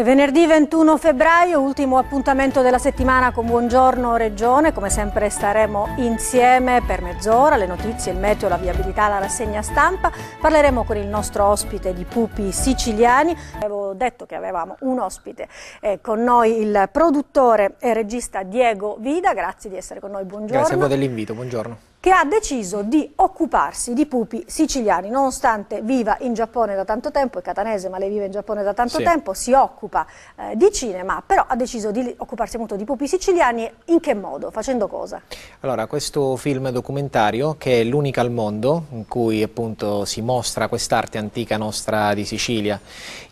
E venerdì 21 febbraio, ultimo appuntamento della settimana con Buongiorno Regione, come sempre staremo insieme per mezz'ora, le notizie, il meteo, la viabilità, la rassegna stampa, parleremo con il nostro ospite di pupi siciliani, avevo detto che avevamo un ospite eh, con noi il produttore e regista Diego Vida, grazie di essere con noi, buongiorno. Grazie a voi dell'invito, buongiorno che ha deciso di occuparsi di pupi siciliani, nonostante viva in Giappone da tanto tempo, è catanese ma lei vive in Giappone da tanto sì. tempo, si occupa eh, di cinema, però ha deciso di occuparsi molto di pupi siciliani, in che modo? Facendo cosa? Allora, questo film documentario, che è l'unico al mondo, in cui appunto si mostra quest'arte antica nostra di Sicilia,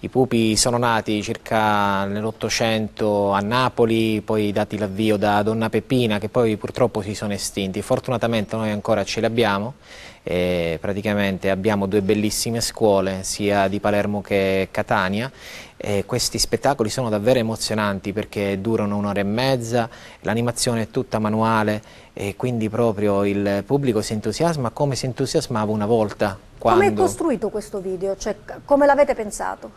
i pupi sono nati circa nell'Ottocento a Napoli, poi dati l'avvio da Donna Peppina, che poi purtroppo si sono estinti, fortunatamente noi ancora ce l'abbiamo, praticamente abbiamo due bellissime scuole sia di Palermo che Catania e questi spettacoli sono davvero emozionanti perché durano un'ora e mezza, l'animazione è tutta manuale e quindi proprio il pubblico si entusiasma come si entusiasmava una volta quando... Come è costruito questo video? Cioè, come l'avete pensato?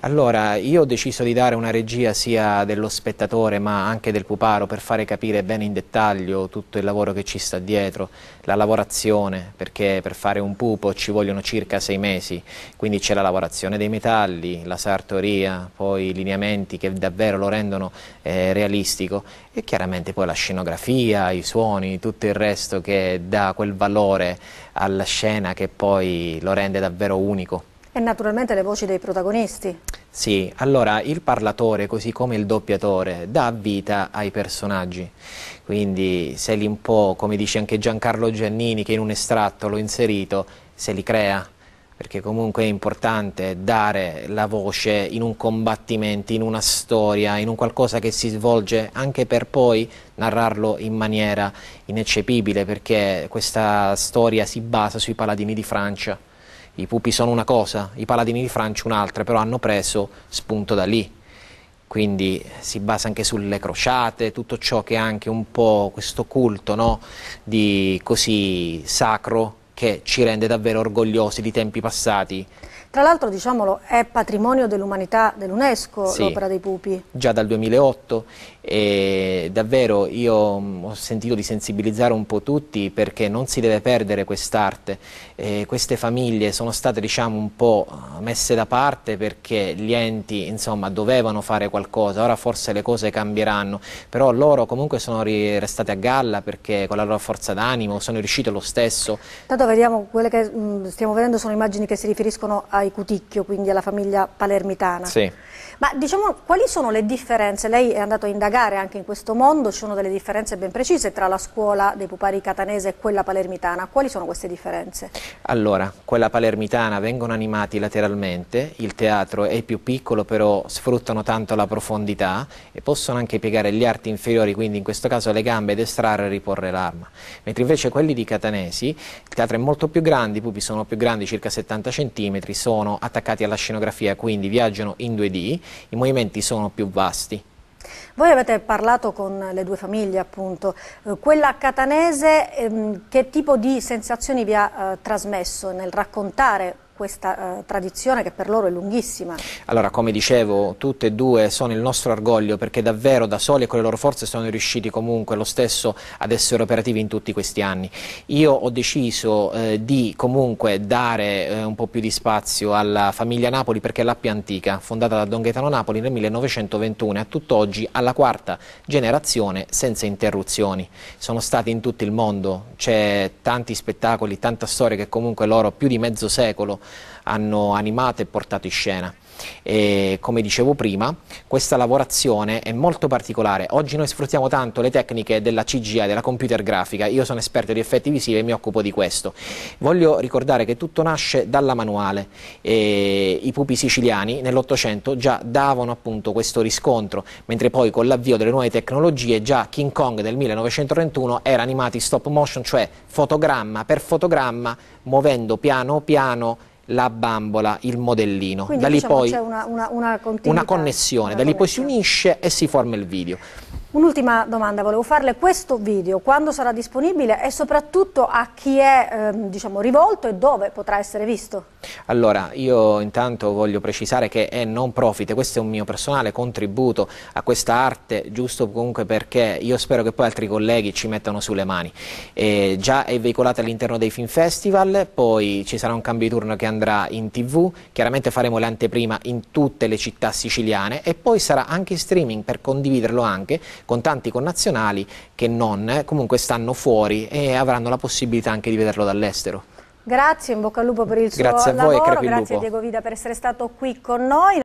Allora, io ho deciso di dare una regia sia dello spettatore ma anche del puparo per fare capire bene in dettaglio tutto il lavoro che ci sta dietro, la lavorazione, perché per fare un pupo ci vogliono circa sei mesi, quindi c'è la lavorazione dei metalli, la sartoria, poi i lineamenti che davvero lo rendono eh, realistico e chiaramente poi la scenografia, i suoni, tutto il resto che dà quel valore alla scena che poi lo rende davvero unico. E naturalmente le voci dei protagonisti. Sì, allora il parlatore, così come il doppiatore, dà vita ai personaggi. Quindi se li un po', come dice anche Giancarlo Giannini, che in un estratto l'ho inserito, se li crea, perché comunque è importante dare la voce in un combattimento, in una storia, in un qualcosa che si svolge anche per poi narrarlo in maniera ineccepibile, perché questa storia si basa sui paladini di Francia. I pupi sono una cosa, i paladini di Francia un'altra, però hanno preso spunto da lì. Quindi si basa anche sulle crociate, tutto ciò che è anche un po' questo culto no? di così sacro che ci rende davvero orgogliosi di tempi passati tra l'altro, diciamolo, è patrimonio dell'umanità dell'UNESCO sì, l'opera dei pupi. Già dal 2008 e davvero io mm, ho sentito di sensibilizzare un po' tutti perché non si deve perdere quest'arte. queste famiglie sono state diciamo un po' messe da parte perché gli enti insomma dovevano fare qualcosa, ora forse le cose cambieranno, però loro comunque sono restate a galla perché con la loro forza d'animo sono riuscite lo stesso. Tanto vediamo, quelle che mm, stiamo vedendo sono immagini che si riferiscono ai ai Cuticchio, quindi alla famiglia palermitana. Sì. Ma diciamo, quali sono le differenze? Lei è andato a indagare anche in questo mondo, ci sono delle differenze ben precise tra la scuola dei pupari catanese e quella palermitana. Quali sono queste differenze? Allora, quella palermitana vengono animati lateralmente, il teatro è più piccolo però sfruttano tanto la profondità e possono anche piegare gli arti inferiori, quindi in questo caso le gambe ed estrarre e riporre l'arma. Mentre invece quelli di catanesi, il teatro è molto più grande, i pupi sono più grandi, circa 70 cm, sono sono attaccati alla scenografia, quindi viaggiano in 2D, i movimenti sono più vasti. Voi avete parlato con le due famiglie appunto, eh, quella catanese ehm, che tipo di sensazioni vi ha eh, trasmesso nel raccontare questa eh, tradizione che per loro è lunghissima. Allora, come dicevo, tutte e due sono il nostro orgoglio perché davvero da soli e con le loro forze sono riusciti comunque lo stesso ad essere operativi in tutti questi anni. Io ho deciso eh, di comunque dare eh, un po' più di spazio alla famiglia Napoli perché è la più antica, fondata da Don Gaetano Napoli nel 1921 e a tutt'oggi alla quarta generazione senza interruzioni. Sono stati in tutto il mondo, c'è tanti spettacoli, tanta storia che comunque loro più di mezzo secolo hanno animato e portato in scena. E come dicevo prima, questa lavorazione è molto particolare. Oggi noi sfruttiamo tanto le tecniche della CGI, della computer grafica. Io sono esperto di effetti visivi e mi occupo di questo. Voglio ricordare che tutto nasce dalla manuale. E I pupi siciliani nell'Ottocento già davano appunto questo riscontro, mentre poi con l'avvio delle nuove tecnologie già King Kong del 1931 era animato in stop motion, cioè fotogramma per fotogramma, muovendo piano piano la bambola, il modellino. Quindi da lì diciamo poi c'è una, una, una, una, connessione, da lì poi si unisce e si forma il video. Un'ultima domanda volevo farle, questo video quando sarà disponibile e soprattutto a chi è ehm, diciamo, rivolto e dove potrà essere visto? Allora, io intanto voglio precisare che è non profit, questo è un mio personale contributo a questa arte, giusto comunque perché io spero che poi altri colleghi ci mettano sulle mani. Eh, già è veicolata all'interno dei film festival, poi ci sarà un cambio di turno che andrà in tv, chiaramente faremo l'anteprima in tutte le città siciliane e poi sarà anche in streaming per condividerlo anche con tanti connazionali che non, eh, comunque stanno fuori e avranno la possibilità anche di vederlo dall'estero. Grazie, in bocca al lupo per il suo grazie a voi, lavoro, grazie a Diego Vida per essere stato qui con noi.